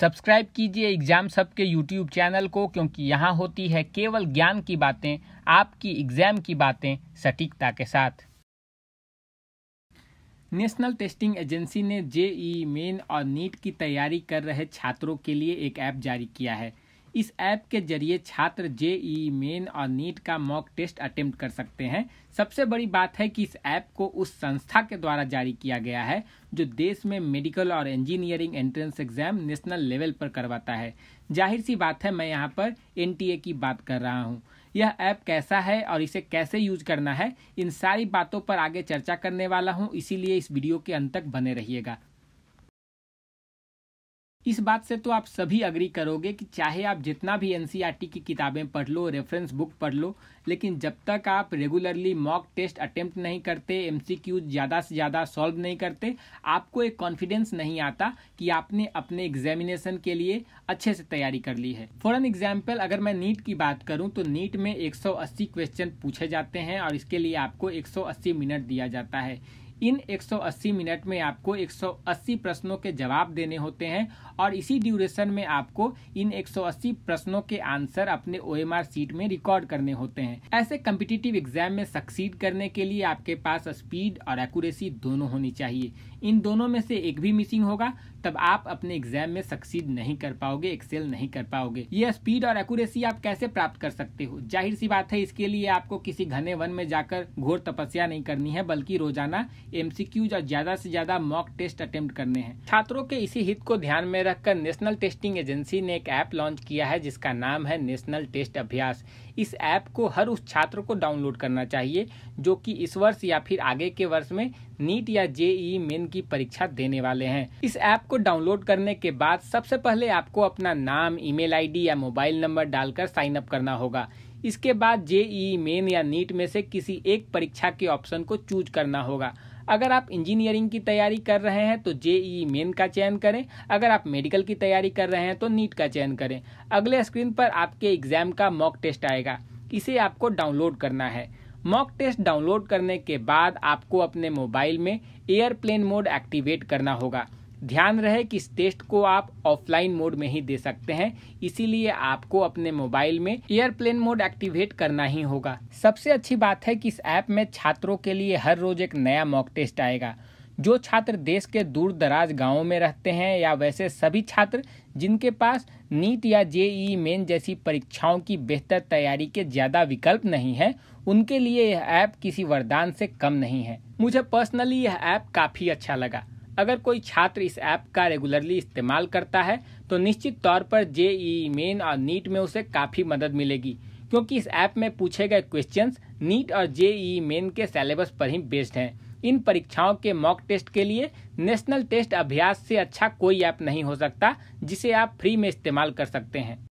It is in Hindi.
सब्सक्राइब कीजिए एग्जाम सबके यूट्यूब चैनल को क्योंकि यहाँ होती है केवल ज्ञान की बातें आपकी एग्जाम की बातें सटीकता के साथ नेशनल टेस्टिंग एजेंसी ने जेई मेन और नीट की तैयारी कर रहे छात्रों के लिए एक ऐप जारी किया है इस ऐप के जरिए छात्र जेई मेन और नीट का मॉक टेस्ट अटेम्प्ट कर सकते हैं सबसे बड़ी बात है कि इस ऐप को उस संस्था के द्वारा जारी किया गया है जो देश में मेडिकल और engineering entrance exam national level पर करवाता है जाहिर सी बात है मैं यहाँ पर एन की बात कर रहा हूँ यह ऐप कैसा है और इसे कैसे यूज करना है इन सारी बातों पर आगे चर्चा करने वाला हूँ इसीलिए इस वीडियो के अंत तक बने रहिएगा इस बात से तो आप सभी अग्री करोगे कि चाहे आप जितना भी एनसीईआरटी e की किताबें पढ़ लो रेफरेंस बुक पढ़ लो लेकिन जब तक आप रेगुलरली मॉक टेस्ट अटेम्प्ट नहीं करते एम ज़्यादा से ज़्यादा सॉल्व नहीं करते आपको एक कॉन्फिडेंस नहीं आता कि आपने अपने एग्जामिनेशन के लिए अच्छे से तैयारी कर ली है फॉर एन एग्जाम्पल अगर मैं नीट की बात करूँ तो नीट में 180 क्वेश्चन पूछे जाते हैं और इसके लिए आपको 180 मिनट दिया जाता है इन 180 मिनट में आपको 180 प्रश्नों के जवाब देने होते हैं और इसी ड्यूरेशन में आपको इन 180 प्रश्नों के आंसर अपने ओ सीट में रिकॉर्ड करने होते हैं ऐसे कम्पिटिटिव एग्जाम में सक्सीड करने के लिए आपके पास स्पीड और एक्यूरेसी दोनों होनी चाहिए इन दोनों में से एक भी मिसिंग होगा तब आप अपने एग्जाम में सक्सीड नहीं कर पाओगे एक्सेल नहीं कर पाओगे ये स्पीड और एक्यूरेसी आप कैसे प्राप्त कर सकते हो जाहिर सी बात है इसके लिए आपको किसी घने वन में जाकर घोर तपस्या नहीं करनी है बल्कि रोजाना एमसीक्यूज और ज्यादा से ज्यादा मॉक टेस्ट अटेम्प्ट करने हैं छात्रों के इसी हित को ध्यान में रखकर नेशनल टेस्टिंग एजेंसी ने एक ऐप लॉन्च किया है जिसका नाम है नेशनल टेस्ट अभ्यास इस ऐप को हर उस छात्र को डाउनलोड करना चाहिए जो कि इस वर्ष या फिर आगे के वर्ष में नीट या जेई मेन की परीक्षा देने वाले हैं इस ऐप को डाउनलोड करने के बाद सबसे पहले आपको अपना नाम ईमेल आईडी या मोबाइल नंबर डालकर साइन अप करना होगा इसके बाद जेई मेन या नीट में से किसी एक परीक्षा के ऑप्शन को चूज करना होगा अगर आप इंजीनियरिंग की तैयारी कर रहे हैं तो जेई मेन का चयन करें अगर आप मेडिकल की तैयारी कर रहे हैं तो नीट का चयन करें अगले स्क्रीन पर आपके एग्जाम का मॉक टेस्ट आएगा इसे आपको डाउनलोड करना है मॉक टेस्ट डाउनलोड करने के बाद आपको अपने मोबाइल में एयरप्लेन मोड एक्टिवेट करना होगा ध्यान रहे कि इस टेस्ट को आप ऑफलाइन मोड में ही दे सकते हैं इसीलिए आपको अपने मोबाइल में एयरप्लेन मोड एक्टिवेट करना ही होगा सबसे अच्छी बात है कि इस ऐप में छात्रों के लिए हर रोज एक नया मॉक टेस्ट आएगा जो छात्र देश के दूर दराज गाँव में रहते हैं या वैसे सभी छात्र जिनके पास नीट या जेई मेन जैसी परीक्षाओं की बेहतर तैयारी के ज़्यादा विकल्प नहीं है उनके लिए यह ऐप किसी वरदान से कम नहीं है मुझे पर्सनली यह ऐप काफ़ी अच्छा लगा अगर कोई छात्र इस ऐप का रेगुलरली इस्तेमाल करता है तो निश्चित तौर पर जेई मेन और नीट में उसे काफ़ी मदद मिलेगी क्योंकि इस ऐप में पूछे गए क्वेश्चंस नीट और जेई मेन के सिलेबस पर ही बेस्ड हैं इन परीक्षाओं के मॉक टेस्ट के लिए नेशनल टेस्ट अभ्यास से अच्छा कोई ऐप नहीं हो सकता जिसे आप फ्री में इस्तेमाल कर सकते हैं